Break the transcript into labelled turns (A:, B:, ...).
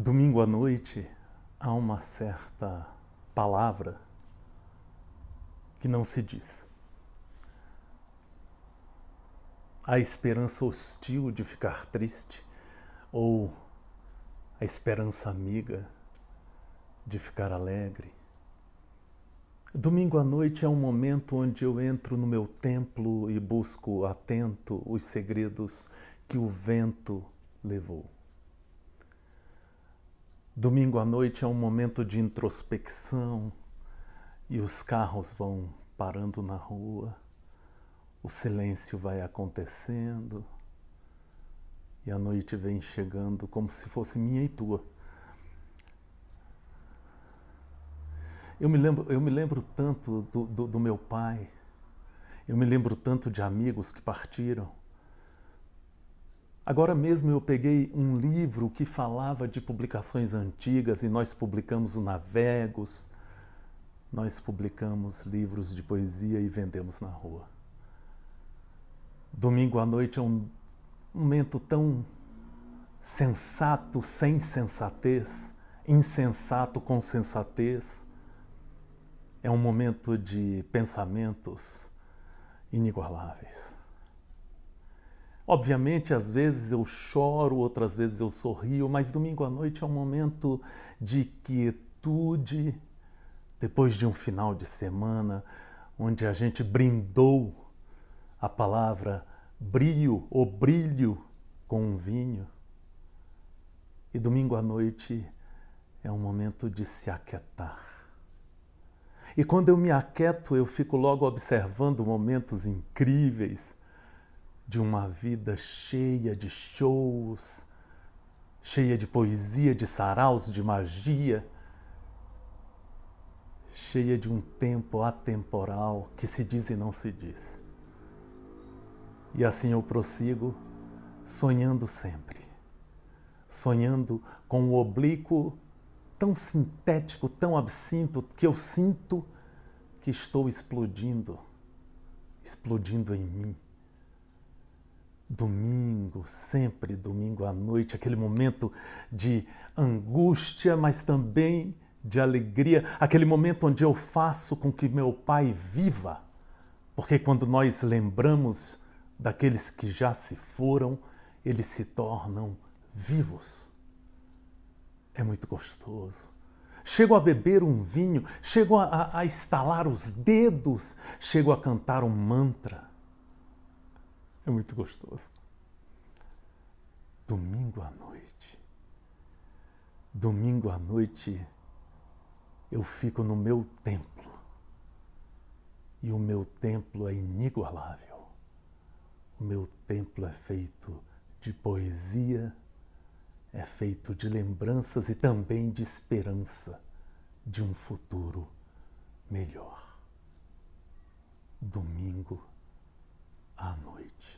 A: Domingo à noite há uma certa palavra que não se diz. A esperança hostil de ficar triste ou a esperança amiga de ficar alegre. Domingo à noite é um momento onde eu entro no meu templo e busco atento os segredos que o vento levou. Domingo à noite é um momento de introspecção e os carros vão parando na rua, o silêncio vai acontecendo e a noite vem chegando como se fosse minha e tua. Eu me lembro, eu me lembro tanto do, do, do meu pai, eu me lembro tanto de amigos que partiram, Agora mesmo eu peguei um livro que falava de publicações antigas e nós publicamos o Navegos, nós publicamos livros de poesia e vendemos na rua. Domingo à noite é um momento tão sensato sem sensatez, insensato com sensatez. É um momento de pensamentos inigualáveis. Obviamente, às vezes eu choro, outras vezes eu sorrio, mas domingo à noite é um momento de quietude, depois de um final de semana onde a gente brindou a palavra brio ou brilho com um vinho. E domingo à noite é um momento de se aquietar. E quando eu me aquieto, eu fico logo observando momentos incríveis de uma vida cheia de shows, cheia de poesia, de saraus, de magia, cheia de um tempo atemporal que se diz e não se diz. E assim eu prossigo, sonhando sempre, sonhando com o oblíquo tão sintético, tão absinto, que eu sinto que estou explodindo, explodindo em mim domingo, sempre domingo à noite, aquele momento de angústia, mas também de alegria, aquele momento onde eu faço com que meu Pai viva. Porque quando nós lembramos daqueles que já se foram, eles se tornam vivos. É muito gostoso. Chego a beber um vinho, chego a, a, a estalar os dedos, chego a cantar um mantra é muito gostoso. Domingo à noite. Domingo à noite eu fico no meu templo. E o meu templo é inigualável. O meu templo é feito de poesia, é feito de lembranças e também de esperança de um futuro melhor. Domingo à noite.